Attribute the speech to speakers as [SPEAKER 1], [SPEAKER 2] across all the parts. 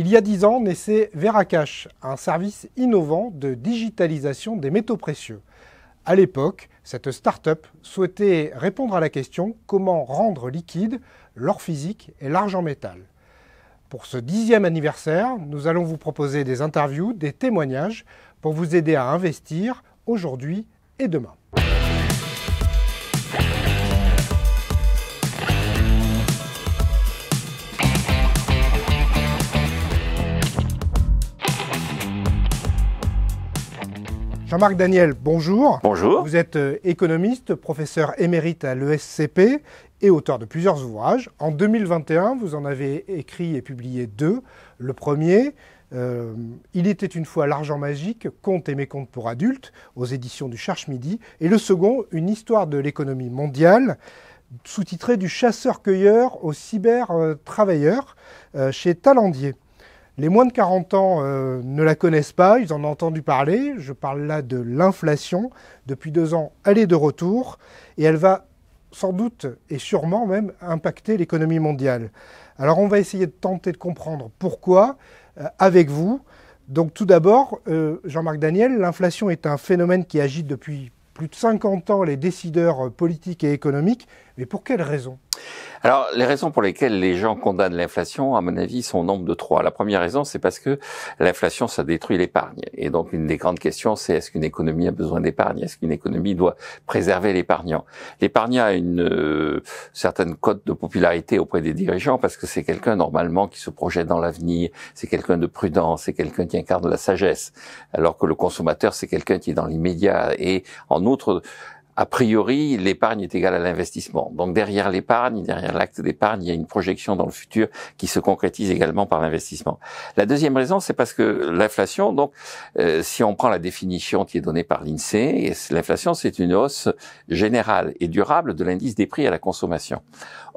[SPEAKER 1] Il y a dix ans naissait Veracash, un service innovant de digitalisation des métaux précieux. À l'époque, cette start-up souhaitait répondre à la question comment rendre liquide l'or physique et l'argent métal. Pour ce dixième anniversaire, nous allons vous proposer des interviews, des témoignages pour vous aider à investir aujourd'hui et demain. Jean-Marc Daniel, bonjour. Bonjour. Vous êtes euh, économiste, professeur émérite à l'ESCP et auteur de plusieurs ouvrages. En 2021, vous en avez écrit et publié deux. Le premier, euh, Il était une fois l'argent magique, compte et mécompte pour adultes, aux éditions du Cherche Midi. Et le second, Une histoire de l'économie mondiale, sous-titré Du chasseur-cueilleur au cyber-travailleur, euh, chez Talandier. Les moins de 40 ans euh, ne la connaissent pas, ils en ont entendu parler. Je parle là de l'inflation. Depuis deux ans, elle est de retour et elle va sans doute et sûrement même impacter l'économie mondiale. Alors on va essayer de tenter de comprendre pourquoi euh, avec vous. Donc tout d'abord, euh, Jean-Marc Daniel, l'inflation est un phénomène qui agite depuis plus de 50 ans les décideurs politiques et économiques. Mais pour quelles raisons
[SPEAKER 2] alors, les raisons pour lesquelles les gens condamnent l'inflation, à mon avis, sont au nombre de trois. La première raison, c'est parce que l'inflation, ça détruit l'épargne. Et donc, une des grandes questions, c'est est-ce qu'une économie a besoin d'épargne Est-ce qu'une économie doit préserver l'épargnant L'épargnant a une euh, certaine cote de popularité auprès des dirigeants parce que c'est quelqu'un, normalement, qui se projette dans l'avenir, c'est quelqu'un de prudent, c'est quelqu'un qui incarne la sagesse, alors que le consommateur, c'est quelqu'un qui est dans l'immédiat. Et en outre, a priori, l'épargne est égale à l'investissement. Donc derrière l'épargne, derrière l'acte d'épargne, il y a une projection dans le futur qui se concrétise également par l'investissement. La deuxième raison, c'est parce que l'inflation, donc euh, si on prend la définition qui est donnée par l'INSEE, l'inflation c'est une hausse générale et durable de l'indice des prix à la consommation.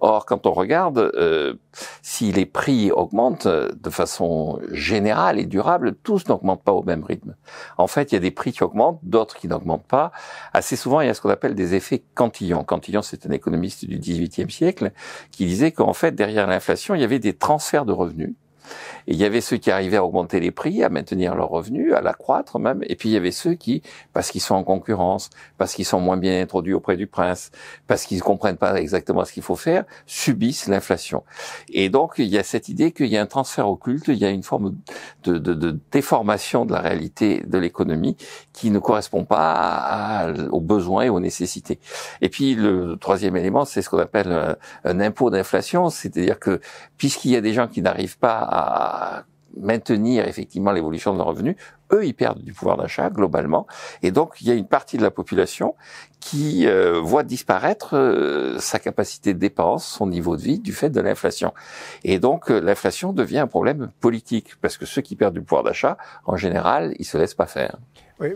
[SPEAKER 2] Or, quand on regarde, euh, si les prix augmentent euh, de façon générale et durable, tous n'augmentent pas au même rythme. En fait, il y a des prix qui augmentent, d'autres qui n'augmentent pas. Assez souvent, il y a ce qu'on appelle des effets Cantillon. Cantillon, c'est un économiste du XVIIIe siècle qui disait qu'en fait, derrière l'inflation, il y avait des transferts de revenus il y avait ceux qui arrivaient à augmenter les prix, à maintenir leurs revenus, à l'accroître même. Et puis il y avait ceux qui, parce qu'ils sont en concurrence, parce qu'ils sont moins bien introduits auprès du prince, parce qu'ils ne comprennent pas exactement ce qu'il faut faire, subissent l'inflation. Et donc il y a cette idée qu'il y a un transfert occulte, il y a une forme de, déformation de la réalité de l'économie qui ne correspond pas aux besoins et aux nécessités. Et puis le troisième élément, c'est ce qu'on appelle euh, un impôt d'inflation, c'est-à-dire que puisqu'il y a des gens qui n'arrivent pas à à maintenir effectivement l'évolution de leurs revenus, eux, ils perdent du pouvoir d'achat globalement. Et donc, il y a une partie de la population qui euh, voit disparaître euh, sa capacité de dépense, son niveau de vie du fait de l'inflation. Et donc, euh, l'inflation devient un problème politique, parce que ceux qui perdent du pouvoir d'achat, en général, ils se laissent pas faire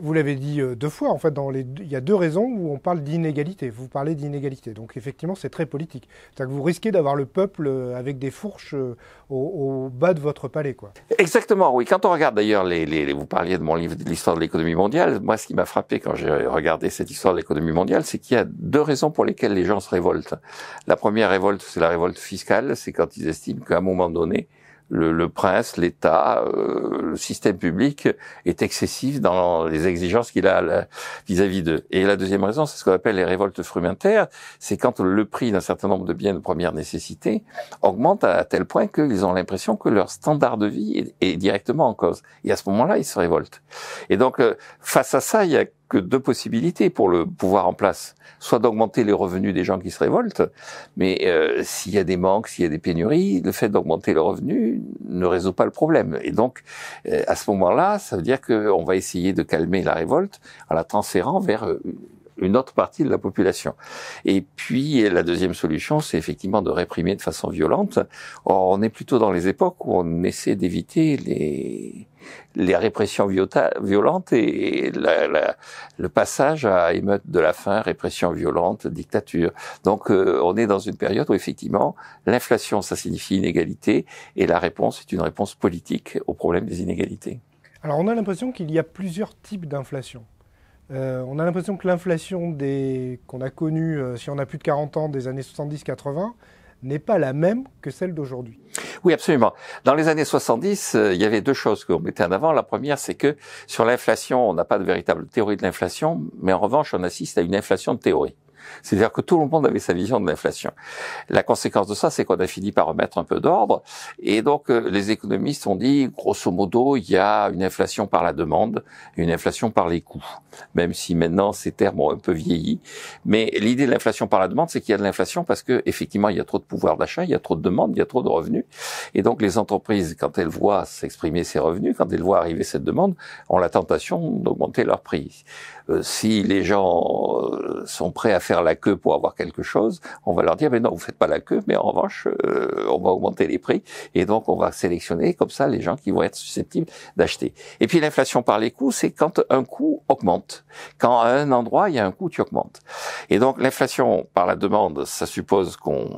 [SPEAKER 1] vous l'avez dit euh, deux fois, en fait, dans les il y a deux raisons où on parle d'inégalité. Vous parlez d'inégalité, donc effectivement, c'est très politique. C'est-à-dire que vous risquez d'avoir le peuple euh, avec des fourches euh, au, bas de votre palais, quoi.
[SPEAKER 2] Exactement, oui. Quand on regarde d'ailleurs, les, les, vous parliez de mon livre de l'histoire de l'économie mondiale, moi, ce qui m'a frappé quand j'ai regardé cette histoire de l'économie mondiale, c'est qu'il y a deux raisons pour lesquelles les gens se révoltent. La première révolte, c'est la révolte fiscale, c'est quand ils estiment qu'à un moment donné, le, le prince, l'État, euh, le système public est excessif dans les exigences qu'il a vis-à-vis d'eux. Et la deuxième raison, c'est ce qu'on appelle les révoltes frumentaires, c'est quand le prix d'un certain nombre de biens de première nécessité augmente à tel point qu'ils ont l'impression que leur standard de vie est, directement en cause. Et à ce moment-là, ils se révoltent. Et donc, euh, face à ça, il y a que deux possibilités pour le pouvoir en place, soit d'augmenter les revenus des gens qui se révoltent, mais euh, s'il y a des manques, s'il y a des pénuries, le fait d'augmenter les revenus ne résout pas le problème. Et donc, euh, à ce moment-là, ça veut dire qu'on va essayer de calmer la révolte en la transférant vers euh, une autre partie de la population. Et puis la deuxième solution, c'est effectivement de réprimer de façon violente. on est plutôt dans les époques où on essaie d'éviter les les répressions violentes et le passage à émeute de la faim, répression violente, dictature. Donc euh, on est dans une période où effectivement l'inflation, ça signifie inégalité, et la réponse est une réponse politique au problème des inégalités.
[SPEAKER 1] Alors on a l'impression qu'il y a plusieurs types d'inflation. Euh, on a l'impression que l'inflation qu'on a connue, euh, si on a plus de 40 ans, des années 70-80, n'est pas la même que celle d'aujourd'hui.
[SPEAKER 2] Oui, absolument. Dans les années 70, euh, il y avait deux choses qu'on mettait en avant. La première, c'est que sur l'inflation, on n'a pas de véritable théorie de l'inflation, mais en revanche, on assiste à une inflation de théorie. C'est-à-dire que tout le monde avait sa vision de l'inflation. La conséquence de ça, c'est qu'on a fini par remettre un peu d'ordre. Et donc, euh, les économistes ont dit, grosso modo, il y a une inflation par la demande, une inflation par les coûts. Même si maintenant, ces termes ont un peu vieilli. Mais l'idée de l'inflation par la demande, c'est qu'il y a de l'inflation parce que, effectivement, il y a trop de pouvoir d'achat, il y a trop de demandes, il y a trop de revenus. Et donc, les entreprises, quand elles voient s'exprimer ces revenus, quand elles voient arriver cette demande, ont la tentation d'augmenter leurs prix. Euh, si les gens euh, sont prêts à faire la queue pour avoir quelque chose, on va leur dire mais non, vous faites pas la queue, mais en revanche, euh, on va augmenter les prix et donc on va sélectionner comme ça les gens qui vont être susceptibles d'acheter. Et puis l'inflation par les coûts, c'est quand un coût augmente. Quand à un endroit il y a un coût, qui augmente Et donc l'inflation par la demande, ça suppose qu'on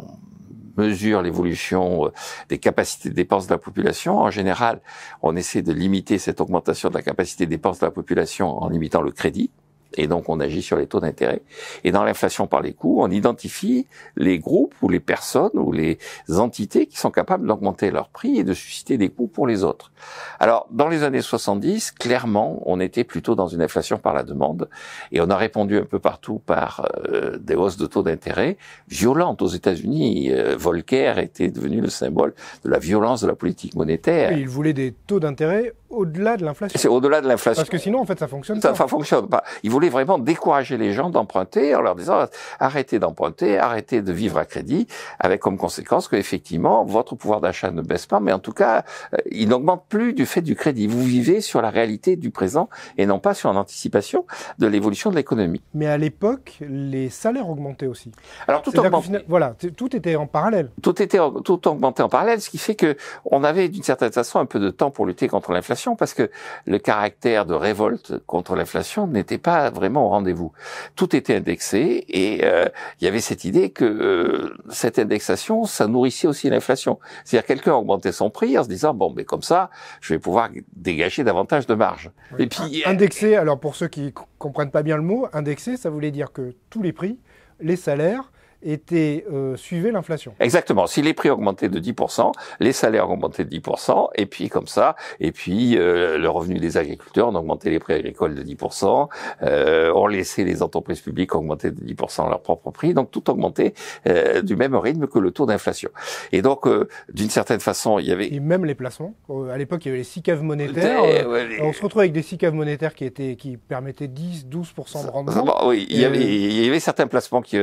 [SPEAKER 2] mesure l'évolution euh, des capacités de dépenses de la population. En général, on essaie de limiter cette augmentation de la capacité de dépenses de la population en limitant le crédit, et donc, on agit sur les taux d'intérêt. Et dans l'inflation par les coûts, on identifie les groupes ou les personnes ou les entités qui sont capables d'augmenter leurs prix et de susciter des coûts pour les autres. Alors, dans les années 70, clairement, on était plutôt dans une inflation par la demande. Et on a répondu un peu partout par euh, des hausses de taux d'intérêt violentes aux États-Unis. Euh, Volcker était devenu le symbole de la violence de la politique monétaire.
[SPEAKER 1] il voulait des taux d'intérêt au-delà de l'inflation.
[SPEAKER 2] C'est au-delà de l'inflation. Parce que sinon,
[SPEAKER 1] en fait, ça fonctionne pas. Ça
[SPEAKER 2] fonctionne pas voulait vraiment décourager les gens d'emprunter en leur disant arrêtez d'emprunter, arrêtez de vivre à crédit, avec comme conséquence que effectivement votre pouvoir d'achat ne baisse pas, mais en tout cas euh, il n'augmente plus du fait du crédit. Vous vivez sur la réalité du présent et non pas sur l'anticipation de l'évolution de l'économie.
[SPEAKER 1] Mais à l'époque, les salaires augmentaient aussi.
[SPEAKER 2] Alors tout augmentait.
[SPEAKER 1] Voilà, tout était en parallèle.
[SPEAKER 2] Tout était tout augmentait en parallèle, ce qui fait que on avait d'une certaine façon un peu de temps pour lutter contre l'inflation parce que le caractère de révolte contre l'inflation n'était pas vraiment au rendez-vous. Tout était indexé et euh, il y avait cette idée que euh, cette indexation, ça nourrissait aussi l'inflation. C'est-à-dire quelqu'un augmentait son prix en se disant bon, mais comme ça, je vais pouvoir dégager davantage de marge. Et puis
[SPEAKER 1] euh, indexé. Alors pour ceux qui comprennent pas bien le mot, indexé, ça voulait dire que tous les prix, les salaires, était, euh, suivait l'inflation.
[SPEAKER 2] Exactement. Si les prix augmentaient de 10%, les salaires augmentaient de 10%, et puis comme ça, et puis euh, le revenu des agriculteurs, on augmentait les prix agricoles de 10%, euh, on laissait les entreprises publiques augmenter de 10% leurs propres prix, donc tout augmentait euh, du même rythme que le taux d'inflation. Et donc, euh, d'une certaine façon, il y avait...
[SPEAKER 1] Et même les placements. Euh, à l'époque, il y avait les six caves monétaires. Eh, on se retrouve avec des six caves monétaires qui, étaient, qui permettaient 10-12% de rendement. Bah, oui, il y, avait,
[SPEAKER 2] il y avait certains placements qui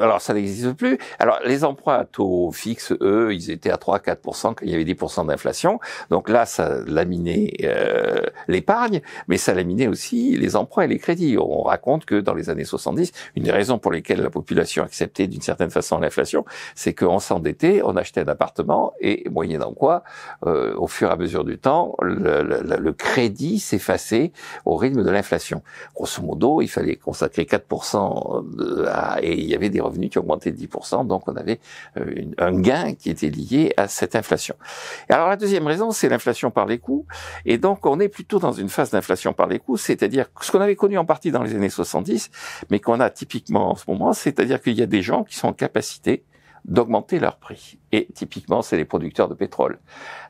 [SPEAKER 2] alors ça n'existe plus. Alors les emprunts à taux fixe, eux, ils étaient à 3-4% quand il y avait 10% d'inflation. Donc là, ça laminait euh, l'épargne, mais ça laminait aussi les emprunts et les crédits. On raconte que dans les années 70, une des raisons pour lesquelles la population acceptait d'une certaine façon l'inflation, c'est qu'on s'endettait, on achetait un appartement et moyennant quoi, euh, au fur et à mesure du temps, le, crédit s'effaçait au rythme de l'inflation. Grosso modo, il fallait consacrer 4% euh, et il y avait des revenus qui augmentaient de 10%, donc on avait euh, un gain qui était lié à cette inflation. Et alors la deuxième raison, c'est l'inflation par les coûts, et donc on est plutôt dans une phase d'inflation par les coûts, c'est-à-dire ce qu'on avait connu en partie dans les années 70, mais qu'on a typiquement en ce moment, c'est-à-dire qu'il y a des gens qui sont en capacité d'augmenter leur prix. Et typiquement, c'est les producteurs de pétrole.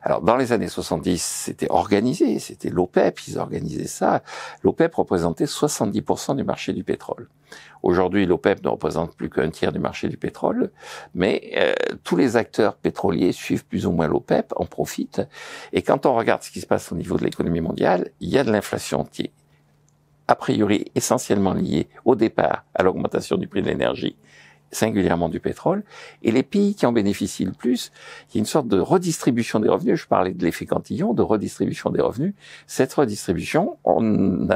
[SPEAKER 2] Alors, dans les années 70, c'était organisé, c'était l'OPEP, ils organisaient ça. L'OPEP représentait 70% du marché du pétrole. Aujourd'hui, l'OPEP ne représente plus qu'un tiers du marché du pétrole, mais euh, tous les acteurs pétroliers suivent plus ou moins l'OPEP, en profitent. Et quand on regarde ce qui se passe au niveau de l'économie mondiale, il y a de l'inflation qui a priori essentiellement liée au départ à l'augmentation du prix de l'énergie singulièrement du pétrole. Et les pays qui en bénéficient le plus, il y a une sorte de redistribution des revenus. Je parlais de l'effet cantillon, de redistribution des revenus. Cette redistribution, on,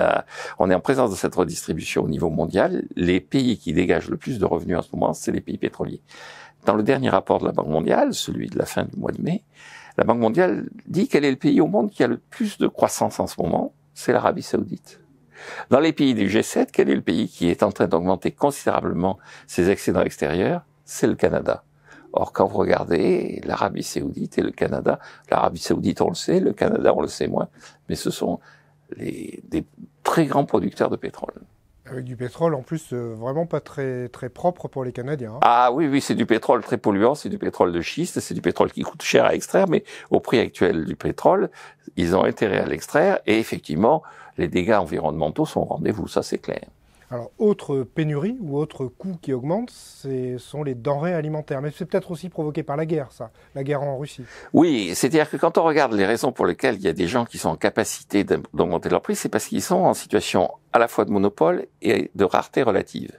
[SPEAKER 2] on est en présence de cette redistribution au niveau mondial. Les pays qui dégagent le plus de revenus en ce moment, c'est les pays pétroliers. Dans le dernier rapport de la Banque mondiale, celui de la fin du mois de mai, la Banque mondiale dit quel est le pays au monde qui a le plus de croissance en ce moment, c'est l'Arabie saoudite. Dans les pays du G7, quel est le pays qui est en train d'augmenter considérablement ses excédents extérieurs C'est le Canada. Or, quand vous regardez l'Arabie saoudite et le Canada, l'Arabie saoudite, on le sait, le Canada, on le sait moins, mais ce sont les, des très grands producteurs de pétrole.
[SPEAKER 1] Avec du pétrole en plus euh, vraiment pas très très propre pour les Canadiens. Hein.
[SPEAKER 2] Ah oui oui c'est du pétrole très polluant, c'est du pétrole de schiste, c'est du pétrole qui coûte cher à extraire, mais au prix actuel du pétrole, ils ont intérêt à l'extraire et effectivement les dégâts environnementaux sont au rendez-vous, ça c'est clair.
[SPEAKER 1] Alors, autre pénurie ou autre coût qui augmente, ce sont les denrées alimentaires. Mais c'est peut-être aussi provoqué par la guerre, ça, la guerre en Russie.
[SPEAKER 2] Oui, c'est-à-dire que quand on regarde les raisons pour lesquelles il y a des gens qui sont en capacité d'augmenter leur prix, c'est parce qu'ils sont en situation à la fois de monopole et de rareté relative.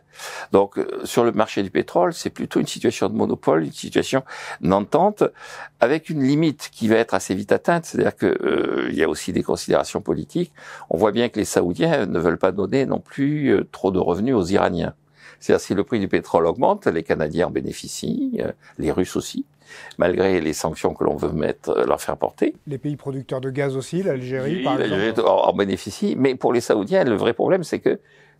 [SPEAKER 2] Donc euh, sur le marché du pétrole, c'est plutôt une situation de monopole, une situation d'entente, avec une limite qui va être assez vite atteinte. C'est-à-dire que euh, il y a aussi des considérations politiques. On voit bien que les Saoudiens ne veulent pas donner non plus euh, trop de revenus aux Iraniens. C'est-à-dire si le prix du pétrole augmente, les Canadiens en bénéficient, les Russes aussi malgré les sanctions que l'on veut mettre, euh, leur faire porter. Les
[SPEAKER 1] pays producteurs de gaz aussi, l'Algérie, par exemple. L'Algérie
[SPEAKER 2] en bénéficie, mais pour les Saoudiens, le vrai problème, c'est que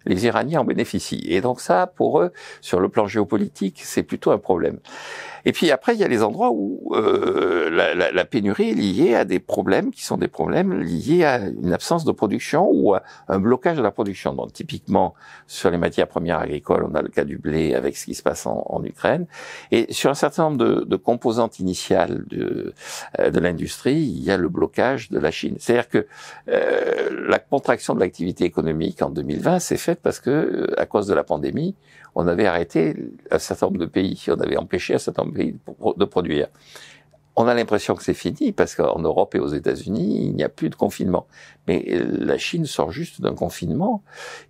[SPEAKER 2] les Iraniens en bénéficient. Et donc ça, pour eux, sur le plan géopolitique, c'est plutôt un problème. Et puis après, il y a les endroits où euh, la, la, la, pénurie est liée à des problèmes qui sont des problèmes liés à une absence de production ou à un blocage de la production. Donc typiquement, sur les matières premières agricoles, on a le cas du blé avec ce qui se passe en, en Ukraine. Et sur un certain nombre de, de composantes initiales de, euh, de l'industrie, il y a le blocage de la Chine. C'est-à-dire que euh, la contraction de l'activité économique en 2020 s'est faite parce que, euh, à cause de la pandémie, on avait arrêté un certain nombre de pays, on avait empêché un certain nombre de pays de produire. On a l'impression que c'est fini parce qu'en Europe et aux États-Unis, il n'y a plus de confinement. Mais euh, la Chine sort juste d'un confinement.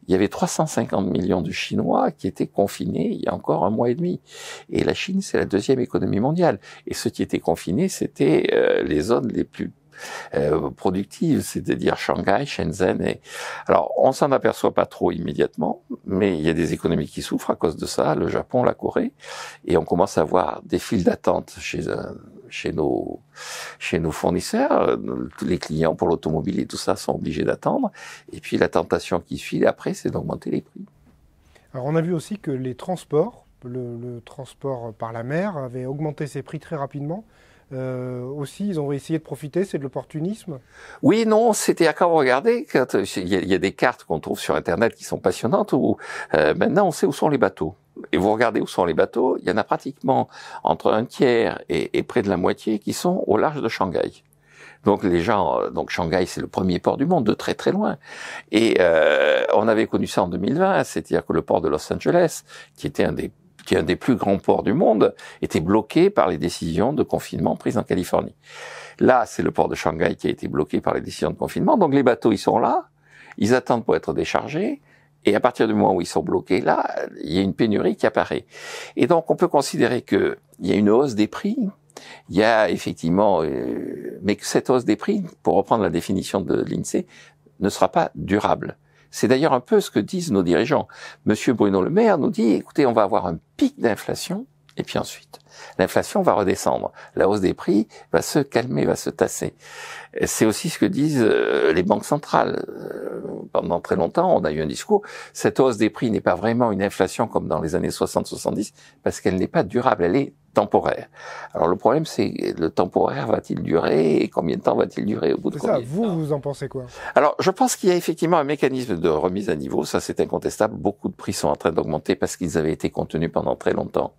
[SPEAKER 2] Il y avait 350 millions de Chinois qui étaient confinés il y a encore un mois et demi. Et la Chine, c'est la deuxième économie mondiale. Et ceux qui étaient confinés, c'était euh, les zones les plus productives, euh, productive, c'est-à-dire Shanghai, Shenzhen. Et... Alors, on s'en aperçoit pas trop immédiatement, mais il y a des économies qui souffrent à cause de ça, le Japon, la Corée, et on commence à voir des files d'attente chez chez nos, chez nos fournisseurs, euh, les clients pour l'automobile et tout ça sont obligés d'attendre. Et puis la tentation qui suit après, c'est d'augmenter les prix.
[SPEAKER 1] Alors on a vu aussi que les transports, le, le transport par la mer, avait augmenté ses prix très rapidement euh, aussi, ils ont essayé de profiter, c'est de l'opportunisme
[SPEAKER 2] Oui, non, c'était à quand vous euh, regardez, il y, a des cartes qu'on trouve sur Internet qui sont passionnantes, où euh, maintenant on sait où sont les bateaux. Et vous regardez où sont les bateaux, il y en a pratiquement entre un tiers et, et près de la moitié qui sont au large de Shanghai. Donc les gens, euh, donc Shanghai, c'est le premier port du monde, de très très loin. Et euh, on avait connu ça en 2020, c'est-à-dire que le port de Los Angeles, qui était un des qui est un des plus grands ports du monde, était bloqué par les décisions de confinement prises en Californie. Là, c'est le port de Shanghai qui a été bloqué par les décisions de confinement. Donc les bateaux, ils sont là, ils attendent pour être déchargés. Et à partir du moment où ils sont bloqués, là, il y a une pénurie qui apparaît. Et donc, on peut considérer qu'il y a une hausse des prix. Il y a effectivement, euh, mais que cette hausse des prix, pour reprendre la définition de l'INSEE, ne sera pas durable. C'est d'ailleurs un peu ce que disent nos dirigeants. Monsieur Bruno Le Maire nous dit, écoutez, on va avoir un pic d'inflation, et puis ensuite, l'inflation va redescendre. La hausse des prix va se calmer, va se tasser. C'est aussi ce que disent euh, les banques centrales. Euh, pendant très longtemps, on a eu un discours, cette hausse des prix n'est pas vraiment une inflation comme dans les années 60-70, parce qu'elle n'est pas durable, elle est temporaire. Alors le problème, c'est le temporaire va-t-il durer et combien de temps va-t-il durer au bout de ça,
[SPEAKER 1] Vous, vous en pensez quoi
[SPEAKER 2] Alors je pense qu'il y a effectivement un mécanisme de remise à niveau, ça c'est incontestable. Beaucoup de prix sont en train d'augmenter parce qu'ils avaient été contenus pendant très longtemps.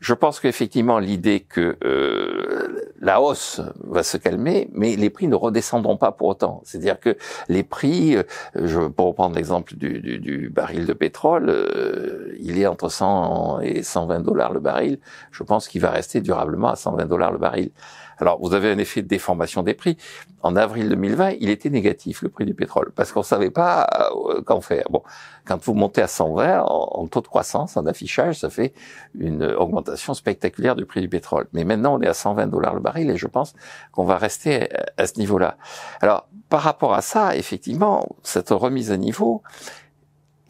[SPEAKER 2] Je pense qu'effectivement, l'idée que euh, la hausse va se calmer, mais les prix ne redescendront pas pour autant. C'est-à-dire que les prix, euh, je, pour prendre l'exemple du, baril de pétrole, euh, il est entre 100 et 120 dollars le baril. Je pense qu'il va rester durablement à 120 dollars le baril. Alors, vous avez un effet de déformation des prix. En avril 2020, il était négatif, le prix du pétrole, parce qu'on savait pas euh, qu'en faire. Bon, quand vous montez à 120, en, en, taux de croissance, en affichage, ça fait une augmentation spectaculaire du prix du pétrole. Mais maintenant, on est à 120 dollars le baril, et je pense qu'on va rester euh, à ce niveau-là. Alors, par rapport à ça, effectivement, cette remise à niveau,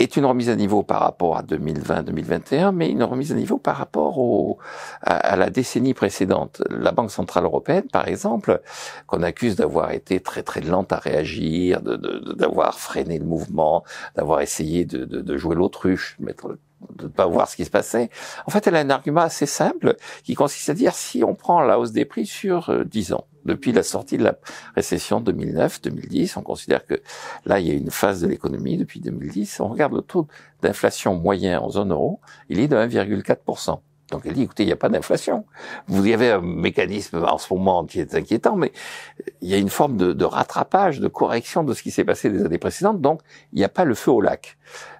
[SPEAKER 2] est une remise à niveau par rapport à 2020-2021, mais une remise à niveau par rapport au, à, la décennie précédente. La Banque centrale européenne, par exemple, qu'on accuse d'avoir été très très lente à réagir, d'avoir de, d'avoir freiné le mouvement, d'avoir essayé de, de jouer l'autruche, mettre de ne pas voir ce qui se passait. En fait, elle a un argument assez simple qui consiste à dire si on prend la hausse des prix sur 10 euh, ans, depuis la sortie de la récession 2009-2010, on considère que là, il y a une phase de l'économie depuis 2010. On regarde le taux d'inflation moyen en zone euro, il est de 1,4%. Donc elle dit, écoutez, il n'y a pas d'inflation. Vous y avez un mécanisme en ce moment qui est inquiétant, mais il y a une forme de, de rattrapage, de correction de ce qui s'est passé des années précédentes, donc il n'y a pas le feu au lac.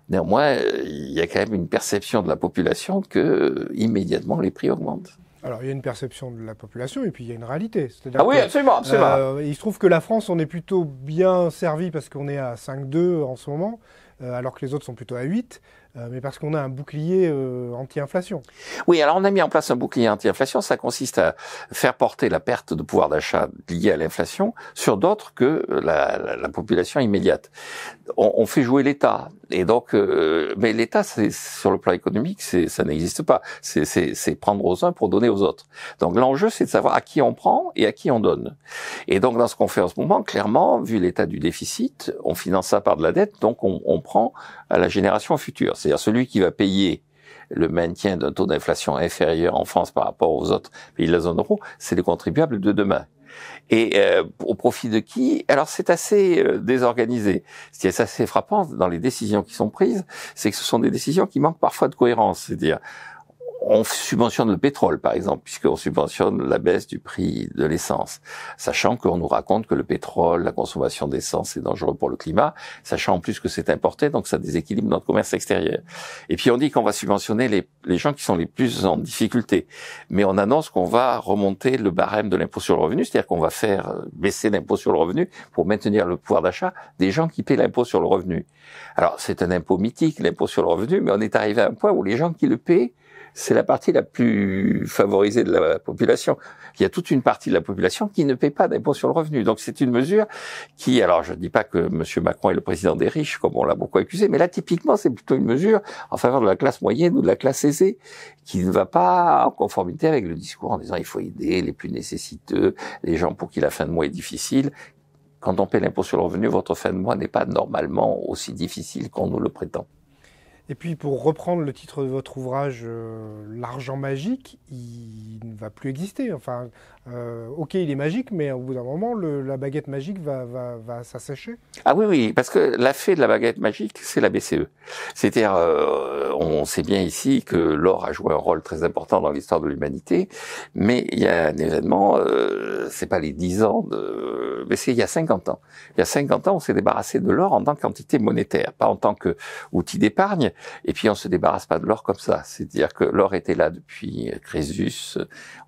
[SPEAKER 2] Néanmoins, il y a quand même une perception de la population que immédiatement les prix augmentent.
[SPEAKER 1] Alors, il y a une perception de la population et puis il y a une réalité. Ah oui, absolument, absolument. Euh, il se trouve que la France, on est plutôt bien servi parce qu'on est à 5-2 en ce moment, euh, alors que les autres sont plutôt à 8. Euh, mais parce qu'on a un bouclier euh, anti-inflation.
[SPEAKER 2] Oui, alors on a mis en place un bouclier anti-inflation. Ça consiste à faire porter la perte de pouvoir d'achat liée à l'inflation sur d'autres que la, la, population immédiate. On, on fait jouer l'État. Et donc, euh, mais l'État, sur le plan économique, ça n'existe pas. C'est prendre aux uns pour donner aux autres. Donc l'enjeu, c'est de savoir à qui on prend et à qui on donne. Et donc dans ce qu'on fait en ce moment, clairement, vu l'état du déficit, on finance ça par de la dette, donc on, on prend à la génération future c'est-à-dire celui qui va payer le maintien d'un taux d'inflation inférieur en France par rapport aux autres pays de la zone euro, c'est les contribuables de demain. Et euh, au profit de qui Alors c'est assez euh, désorganisé. Ce qui est assez frappant dans les décisions qui sont prises, c'est que ce sont des décisions qui manquent parfois de cohérence. C'est-à-dire, on subventionne le pétrole, par exemple, puisqu'on subventionne la baisse du prix de l'essence, sachant qu'on nous raconte que le pétrole, la consommation d'essence est dangereux pour le climat, sachant en plus que c'est importé, donc ça déséquilibre notre commerce extérieur. Et puis on dit qu'on va subventionner les, les gens qui sont les plus en difficulté, mais on annonce qu'on va remonter le barème de l'impôt sur le revenu, c'est-à-dire qu'on va faire baisser l'impôt sur le revenu pour maintenir le pouvoir d'achat des gens qui paient l'impôt sur le revenu. Alors c'est un impôt mythique, l'impôt sur le revenu, mais on est arrivé à un point où les gens qui le paient c'est la partie la plus favorisée de la population. Il y a toute une partie de la population qui ne paie pas d'impôt sur le revenu. Donc c'est une mesure qui, alors je ne dis pas que M. Macron est le président des riches, comme on l'a beaucoup accusé, mais là typiquement c'est plutôt une mesure en faveur de la classe moyenne ou de la classe aisée, qui ne va pas en conformité avec le discours en disant il faut aider les plus nécessiteux, les gens pour qui la fin de mois est difficile quand on paie l'impôt sur le revenu, votre fin de mois n'est pas normalement aussi difficile qu'on nous le prétend.
[SPEAKER 1] Et puis pour reprendre le titre de votre ouvrage, euh, l'argent magique, il ne va plus exister. Enfin, euh, ok, il est magique, mais au bout d'un moment, le, la baguette magique va, va, va s'assécher.
[SPEAKER 2] Ah oui, oui, parce que la fée de la baguette magique, c'est la BCE. C'est-à-dire, euh, on sait bien ici que l'or a joué un rôle très important dans l'histoire de l'humanité, mais il y a un événement, euh, c'est pas les 10 ans, de, mais c'est il y a 50 ans. Il y a 50 ans, on s'est débarrassé de l'or en tant qu'entité monétaire, pas en tant outil d'épargne, et puis on se débarrasse pas de l'or comme ça. C'est-à-dire que l'or était là depuis Crésus.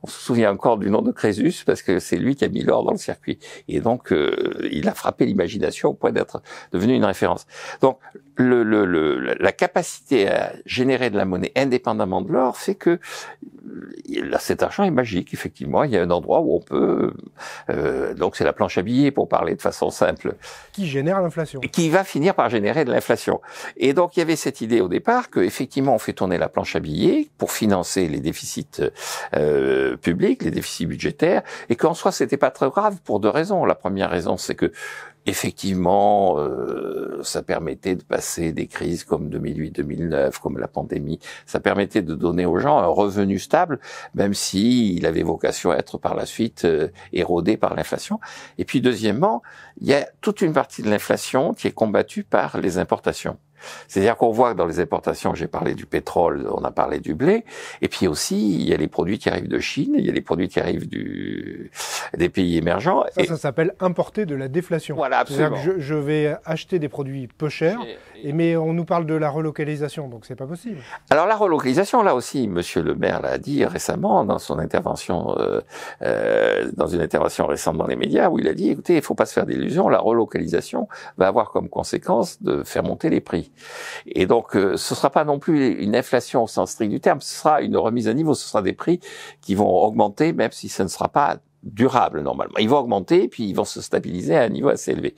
[SPEAKER 2] On se souvient encore du nom de Crésus parce que c'est lui qui a mis l'or dans le circuit. Et donc euh, il a frappé l'imagination au point d'être devenu une référence. Donc le, le, la capacité à générer de la monnaie indépendamment de l'or fait que cet argent est magique. Effectivement, il y a un endroit où on peut. Euh, donc c'est la planche à billets pour parler de façon simple.
[SPEAKER 1] Qui génère l'inflation.
[SPEAKER 2] Qui va finir par générer de l'inflation. Et donc il y avait cette idée au départ qu'effectivement on fait tourner la planche à billets pour financer les déficits euh, publics, les déficits budgétaires, et qu'en soi c'était pas très grave pour deux raisons. La première raison, c'est que effectivement, euh, ça permettait de passer des crises comme 2008-2009, comme la pandémie. Ça permettait de donner aux gens un revenu stable, même si il avait vocation à être par la suite euh, érodé par l'inflation. Et puis deuxièmement, il y a toute une partie de l'inflation qui est combattue par les importations. C'est-à-dire qu'on voit que dans les importations, j'ai parlé du pétrole, on a parlé du blé, et puis aussi il y a les produits qui arrivent de Chine, il y a les produits qui arrivent du, des pays émergents. Ça,
[SPEAKER 1] et... ça s'appelle importer de la déflation. Voilà, absolument. Que je, vais acheter des produits peu chers, mais on nous parle de la relocalisation, donc c'est pas possible.
[SPEAKER 2] Alors la relocalisation, là aussi, Monsieur le maire l'a dit récemment dans son intervention, euh, euh, dans une intervention récente dans les médias, où il a dit, écoutez, il faut pas se faire d'illusions, la relocalisation va avoir comme conséquence de faire monter les prix. Et donc, euh, ce ne sera pas non plus une inflation au sens strict du terme, ce sera une remise à niveau, ce sera des prix qui vont augmenter, même si ce ne sera pas durable normalement. Ils vont augmenter, puis ils vont se stabiliser à un niveau assez élevé.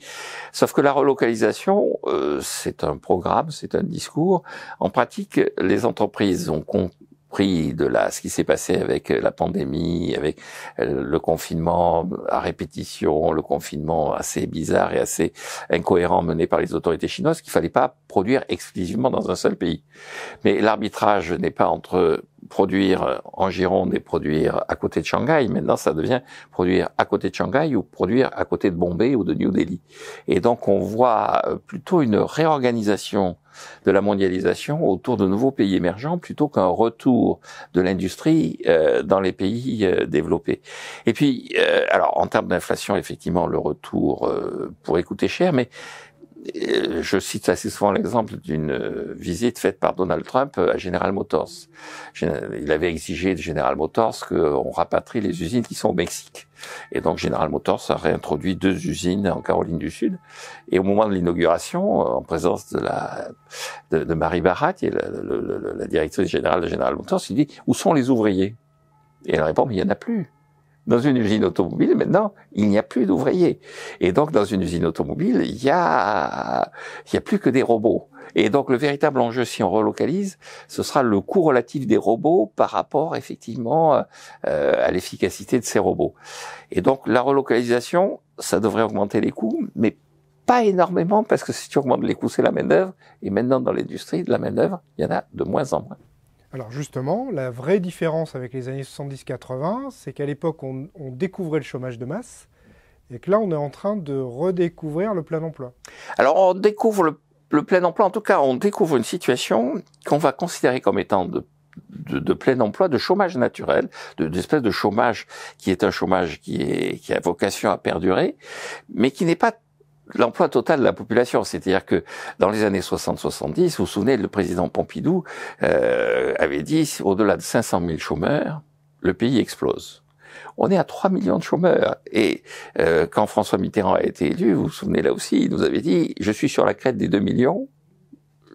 [SPEAKER 2] Sauf que la relocalisation, euh, c'est un programme, c'est un discours. En pratique, les entreprises ont, de là, ce qui s'est passé avec euh, la pandémie, avec euh, le confinement à répétition, le confinement assez bizarre et assez incohérent mené par les autorités chinoises, qu'il fallait pas produire exclusivement dans un seul pays. Mais l'arbitrage n'est pas entre produire euh, en Gironde et produire à côté de Shanghai. Maintenant, ça devient produire à côté de Shanghai ou produire à côté de Bombay ou de New Delhi. Et donc, on voit plutôt une réorganisation de la mondialisation autour de nouveaux pays émergents plutôt qu'un retour de l'industrie euh, dans les pays euh, développés. Et puis, euh, alors en termes d'inflation, effectivement, le retour pourrait coûter cher, mais je cite assez souvent l'exemple d'une euh, visite faite par Donald Trump euh, à General Motors. Il avait exigé de General Motors qu'on rapatrie les usines qui sont au Mexique. Et donc General Motors a réintroduit deux usines en Caroline du Sud. Et au moment de l'inauguration, euh, en présence de, la, de, Marie Barat, qui la, la, directrice générale de General Motors, il dit « Où sont les ouvriers ?» Et elle répond « Mais il n'y en a plus ». Dans une usine automobile, maintenant, il n'y a plus d'ouvriers. Et donc, dans une usine automobile, il y a, il a plus que des robots. Et donc, le véritable enjeu, si on relocalise, ce sera le coût relatif des robots par rapport, effectivement, euh, à l'efficacité de ces robots. Et donc, la relocalisation, ça devrait augmenter les coûts, mais pas énormément, parce que si tu augmentes les coûts, c'est la main-d'œuvre. Et maintenant, dans l'industrie, de la main-d'œuvre, il y en a de moins en moins.
[SPEAKER 1] Alors justement, la vraie différence avec les années 70-80, c'est qu'à l'époque, on, découvrait le chômage de masse, et que là, on est en train de redécouvrir le plein emploi.
[SPEAKER 2] Alors on découvre le, plein emploi, en tout cas, on découvre une situation qu'on va considérer comme étant de plein emploi, de chômage naturel, d'espèce de, de, chômage qui est un chômage qui, qui a vocation à perdurer, mais qui n'est pas l'emploi total de la population. C'est-à-dire que dans les années 60-70, vous vous souvenez, le président Pompidou euh, avait dit, au-delà de 500 000 chômeurs, le pays explose. On est à 3 millions de chômeurs. Et euh, quand François Mitterrand a été élu, vous vous souvenez là aussi, il nous avait dit, je suis sur la crête des 2 millions,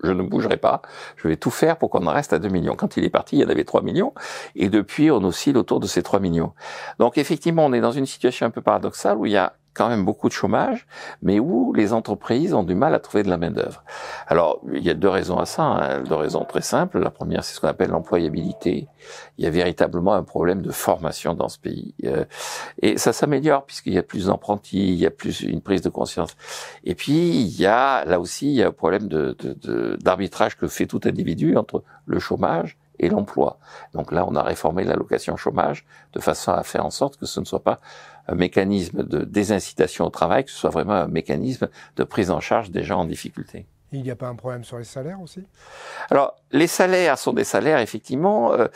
[SPEAKER 2] je ne bougerai pas, je vais tout faire pour qu'on en reste à 2 millions. Quand il est parti, il y en avait 3 millions, et depuis, on oscille autour de ces 3 millions. Donc effectivement, on est dans une situation un peu paradoxale où il y a quand même beaucoup de chômage, mais où les entreprises ont du mal à trouver de la main-d'œuvre. Alors, il y a deux raisons à ça, hein. deux raisons très simples. La première, c'est ce qu'on appelle l'employabilité. Il y a véritablement un problème de formation dans ce pays. Euh, et ça s'améliore puisqu'il y a plus d'empruntis, il y a plus une prise de conscience. Et puis, il y a, là aussi, il y a un problème d'arbitrage de, de, que fait tout individu entre le chômage et l'emploi. Donc là, on a réformé l'allocation chômage de façon à faire en sorte que ce ne soit pas un mécanisme de désincitation au travail, que ce soit vraiment un mécanisme de prise en charge des gens en difficulté.
[SPEAKER 1] il n'y a pas un problème sur les salaires aussi
[SPEAKER 2] Alors, les salaires sont des salaires, effectivement, euh,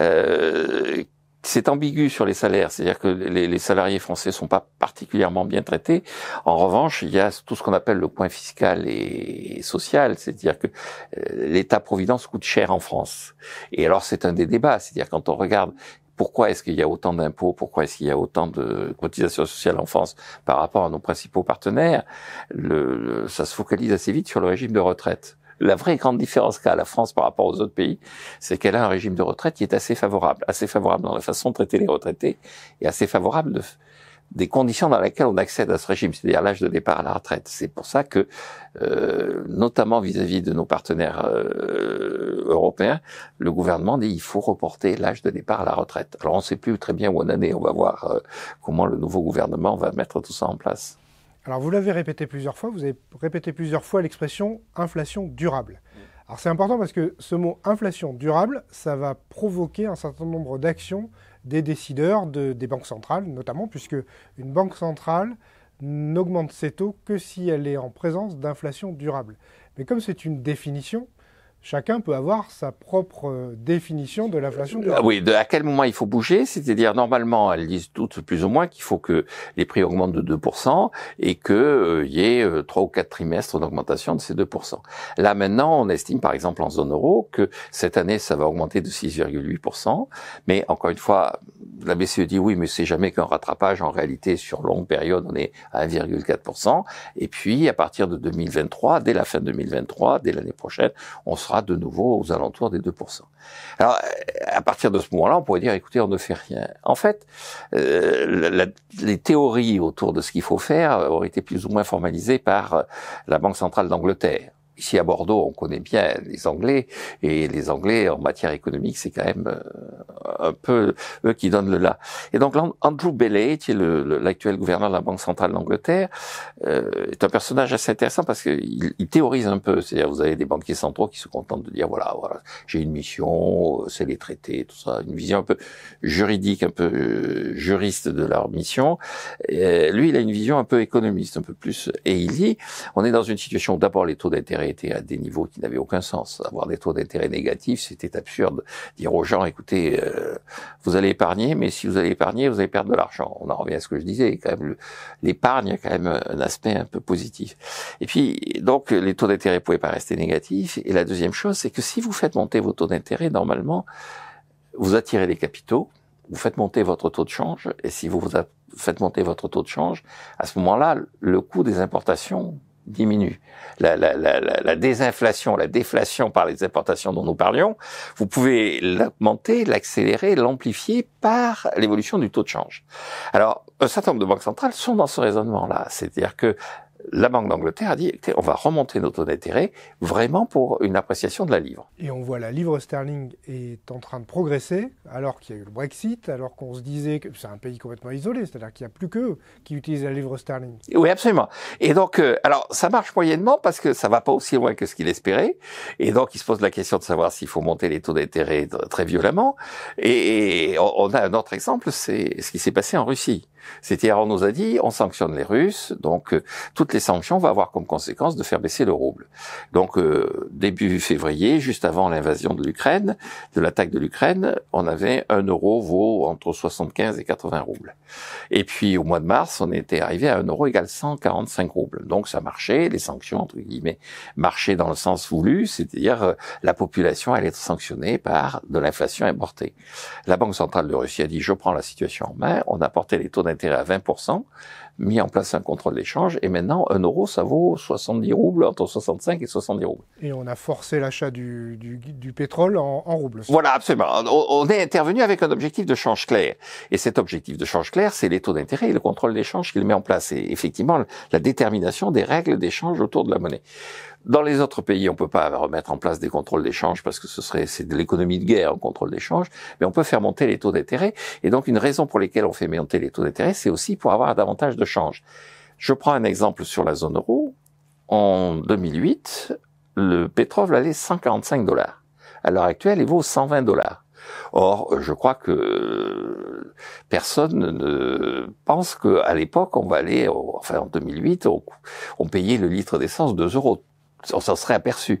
[SPEAKER 2] euh c'est ambigu sur les salaires, c'est-à-dire que les, salariés français sont pas particulièrement bien traités. En revanche, il y a tout ce qu'on appelle le point fiscal et, social, c'est-à-dire que euh, l'État-providence coûte cher en France. Et alors c'est un des débats, c'est-à-dire quand on regarde pourquoi est-ce qu'il y a autant d'impôts, pourquoi est-ce qu'il y a autant de cotisations sociales en France par rapport à nos principaux partenaires, ça se focalise assez vite sur le régime de retraite. La vraie grande différence qu'a la France par rapport aux autres pays, c'est qu'elle a un régime de retraite qui est assez favorable, assez favorable dans la façon de traiter les retraités et assez favorable de, des conditions dans lesquelles on accède à ce régime, c'est-à-dire l'âge de départ à la retraite. C'est pour ça que, euh, notamment vis-à-vis de nos partenaires euh, européens, le gouvernement dit il faut reporter l'âge de départ à la retraite. Alors on ne sait plus très bien où on en est. On va voir euh, comment le nouveau gouvernement va mettre tout ça en place.
[SPEAKER 1] Alors vous l'avez répété plusieurs fois, vous avez répété plusieurs fois l'expression inflation durable. Alors c'est important parce que ce mot inflation durable, ça va provoquer un certain nombre d'actions des décideurs des banques centrales, notamment, puisque une banque centrale n'augmente ses taux que si elle est en présence d'inflation durable. Mais comme c'est une définition, chacun peut avoir sa propre euh, définition de l'inflation. Ah
[SPEAKER 2] oui, de à quel moment il faut bouger, c'est-à-dire normalement, elles disent toutes plus ou moins qu'il faut que les prix augmentent de 2% et qu'il euh, y ait euh, trois 3 ou 4 trimestres d'augmentation de ces 2%. Là maintenant, on estime par exemple en zone euro que cette année, ça va augmenter de 6,8%, mais encore une fois, la BCE dit oui, mais c'est jamais qu'un rattrapage, en réalité, sur longue période, on est à 1,4%, et puis à partir de 2023, dès la fin 2023, dès l'année prochaine, on sera de nouveau aux alentours des 2%. Alors, à partir de ce moment-là, on pourrait dire, écoutez, on ne fait rien. En fait, euh, les théories autour de ce qu'il faut faire ont été plus ou moins formalisées par euh, la Banque centrale d'Angleterre. Ici à Bordeaux, on connaît bien les Anglais, et les Anglais en matière économique, c'est quand même euh, un peu eux qui donnent le là. Et donc Andrew Bailey, qui est l'actuel gouverneur de la Banque centrale d'Angleterre, euh, est un personnage assez intéressant parce qu'il il théorise un peu. C'est-à-dire, vous avez des banquiers centraux qui se contentent de dire voilà, voilà, j'ai une mission, euh, c'est les traités, tout ça, une vision un peu juridique, un peu juriste de leur mission. lui, il a une vision un peu économiste, un peu plus, et il dit on est dans une situation où d'abord les taux d'intérêt était à des niveaux qui n'avaient aucun sens. Avoir des taux d'intérêt négatifs, c'était absurde. Dire aux gens, écoutez, euh, vous allez épargner, mais si vous allez épargner, vous allez perdre de l'argent. On en revient à ce que je disais, quand même, l'épargne a quand même un aspect un peu positif. Et puis, donc, les taux d'intérêt ne pouvaient pas rester négatifs. Et la deuxième chose, c'est que si vous faites monter vos taux d'intérêt, normalement, vous attirez les capitaux, vous faites monter votre taux de change, et si vous faites monter votre taux de change, à ce moment-là, le coût des importations diminue. La, la, désinflation, la déflation par les importations dont nous parlions, vous pouvez l'augmenter, l'accélérer, l'amplifier par l'évolution du taux de change. Alors, un certain nombre de banques centrales sont dans ce raisonnement-là, c'est-à-dire que la Banque d'Angleterre a dit on va remonter nos taux d'intérêt vraiment pour une appréciation de la livre.
[SPEAKER 1] Et on voit la livre sterling est en train de progresser alors qu'il y a eu le Brexit, alors qu'on se disait que c'est un pays complètement isolé, c'est-à-dire qu'il n'y a plus qu'eux qui utilisent la livre sterling.
[SPEAKER 2] Oui, absolument. Et donc, euh, alors ça marche moyennement parce que ça va pas aussi loin que ce qu'il espérait. Et donc, il se pose la question de savoir s'il faut monter les taux d'intérêt très violemment. Et, on, a un autre exemple, c'est ce qui s'est passé en Russie. C'est-à-dire, on nous a dit, on sanctionne les Russes, donc euh, les sanctions vont avoir comme conséquence de faire baisser le rouble. Donc euh, début février, juste avant l'invasion de l'Ukraine, de l'attaque de l'Ukraine, on avait un euro vaut entre 75 et 80 roubles. Et puis au mois de mars, on était arrivé à un euro égal 145 roubles. Donc ça marchait, les sanctions entre guillemets marchaient dans le sens voulu, c'est-à-dire euh, la population allait être sanctionnée par de l'inflation importée. La Banque centrale de Russie a dit je prends la situation en main, on a porté les taux d'intérêt à 20 mis en place un contrôle d'échange, et maintenant, un euro, ça vaut 70 roubles, entre 65 et 70 roubles.
[SPEAKER 1] Et on a forcé l'achat du, du, du, pétrole en, roubles.
[SPEAKER 2] Voilà, absolument. On, on est intervenu avec un objectif de change clair. Et cet objectif de change clair, c'est les taux d'intérêt et le contrôle d'échange qu'il met en place. Et effectivement, la détermination des règles d'échange autour de la monnaie. Dans les autres pays, on peut pas remettre en place des contrôles d'échange parce que ce serait c'est de l'économie de guerre, le contrôle d'échange, mais on peut faire monter les taux d'intérêt. Et donc une raison pour laquelle on fait monter les taux d'intérêt, c'est aussi pour avoir davantage de change. Je prends un exemple sur la zone euro. En 2008, le pétrole allait 145 dollars. À l'heure actuelle, il vaut 120 dollars. Or, je crois que personne ne pense qu'à l'époque, on va aller, enfin en 2008, on payait le litre d'essence 2 euros on s'en serait aperçu.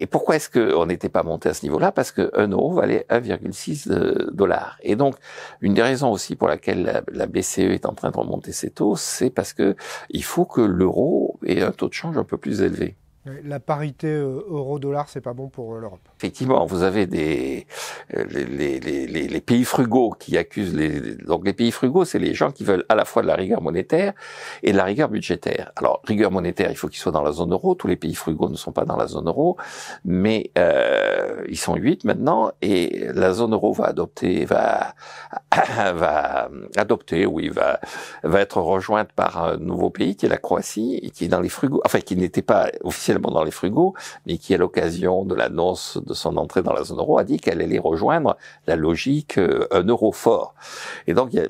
[SPEAKER 2] Et pourquoi est-ce qu'on n'était pas monté à ce niveau-là Parce que 1 euro valait 1,6 euh, dollars. Et donc, une des raisons aussi pour laquelle la, la BCE est en train de remonter ses taux, c'est parce que il faut que l'euro ait un taux de change un peu plus élevé.
[SPEAKER 1] La parité euh, euro-dollar, c'est pas bon pour euh, l'Europe.
[SPEAKER 2] Effectivement, vous avez des euh, les, les, les, les pays frugaux qui accusent les donc les pays frugaux, c'est les gens qui veulent à la fois de la rigueur monétaire et de la rigueur budgétaire. Alors rigueur monétaire, il faut qu'ils soient dans la zone euro. Tous les pays frugaux ne sont pas dans la zone euro, mais euh, ils sont huit maintenant et la zone euro va adopter va va adopter oui va va être rejointe par un nouveau pays qui est la Croatie et qui est dans les frugaux, enfin qui n'était pas officiellement dans les frugaux, mais qui, à l'occasion de l'annonce de son entrée dans la zone euro, a dit qu'elle allait rejoindre la logique euh, un euro fort. Et donc, il y a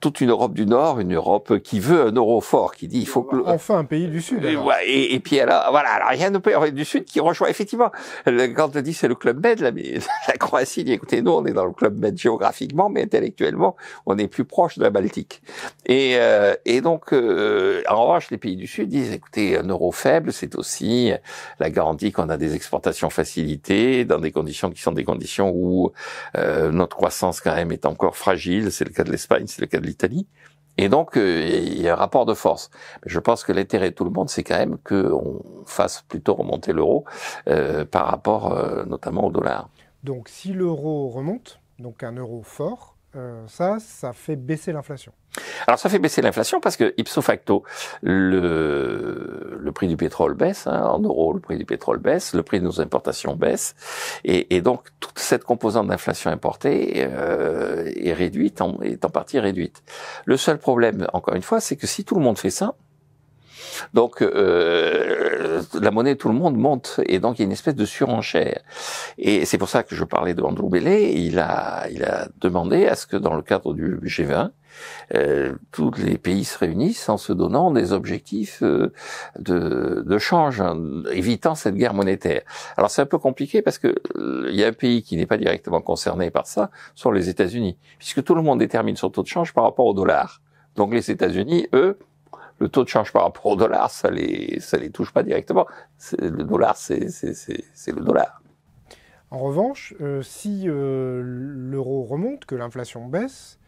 [SPEAKER 2] toute une Europe du Nord, une Europe qui veut un euro fort, qui dit il faut que enfin un pays du Sud. Et, puis alors voilà, alors il y a un pays du Sud qui rejoint effectivement. Quand on dit c'est le club Med, la Croatie, dit, écoutez, nous on est dans le club Med géographiquement, mais intellectuellement on est plus proche de la Baltique. Et, euh, et donc euh, en revanche, les pays du Sud disent écoutez, un euro faible, c'est aussi la garantie qu'on a des exportations facilitées dans des conditions qui sont des conditions où euh, notre croissance quand même est encore fragile. C'est le cas de l'Espagne, c'est le cas de l'Italie. Et donc, euh, il y a un rapport de force. Je pense que l'intérêt de tout le monde, c'est quand même qu'on fasse plutôt remonter l'euro euh, par rapport euh, notamment au dollar.
[SPEAKER 1] Donc, si l'euro remonte, donc un euro fort, euh, ça, ça fait baisser l'inflation.
[SPEAKER 2] Alors ça fait baisser l'inflation parce que ipso facto, le, le prix du pétrole baisse, hein, en euros le prix du pétrole baisse, le prix de nos importations baisse, et, donc toute cette composante d'inflation importée euh, est réduite, est en partie réduite. Le seul problème, encore une fois, c'est que si tout le monde fait ça, donc euh, la monnaie tout le monde monte et donc il y a une espèce de surenchère. Et c'est pour ça que je parlais de Andrew Bellet. Il a, demandé à ce que dans le cadre du G20, euh, tous les pays se réunissent en se donnant des objectifs euh, de, change, hein, évitant cette guerre monétaire. Alors c'est un peu compliqué parce que il y a un pays qui n'est pas directement concerné par ça, sont les États-Unis, puisque tout le monde détermine son taux de change par rapport au dollar. Donc les États-Unis, eux, le taux de change par rapport au dollar, ça les, ça les touche pas directement. Le dollar, c'est le dollar.
[SPEAKER 1] En revanche, euh, si euh, l'euro remonte, que l'inflation baisse,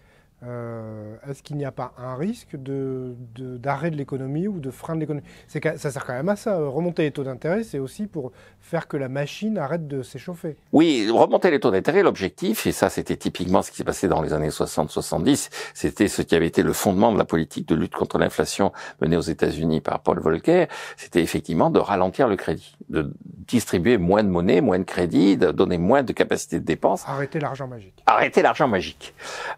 [SPEAKER 1] euh, est-ce qu'il n'y a pas un risque d'arrêt de, l'économie ou de frein de l'économie Ça sert quand même à ça. Euh, remonter les taux d'intérêt, c'est aussi pour faire que la machine arrête de s'échauffer.
[SPEAKER 2] Oui, remonter les taux d'intérêt, l'objectif, et ça c'était typiquement ce qui s'est passé dans les années 60-70, c'était ce qui avait été le fondement de la politique de lutte contre l'inflation menée aux États-Unis par Paul Volcker, c'était effectivement de ralentir le crédit, de distribuer moins de monnaie, moins de crédit, de donner moins de capacité de dépense.
[SPEAKER 1] Arrêter l'argent magique.
[SPEAKER 2] Arrêter l'argent magique.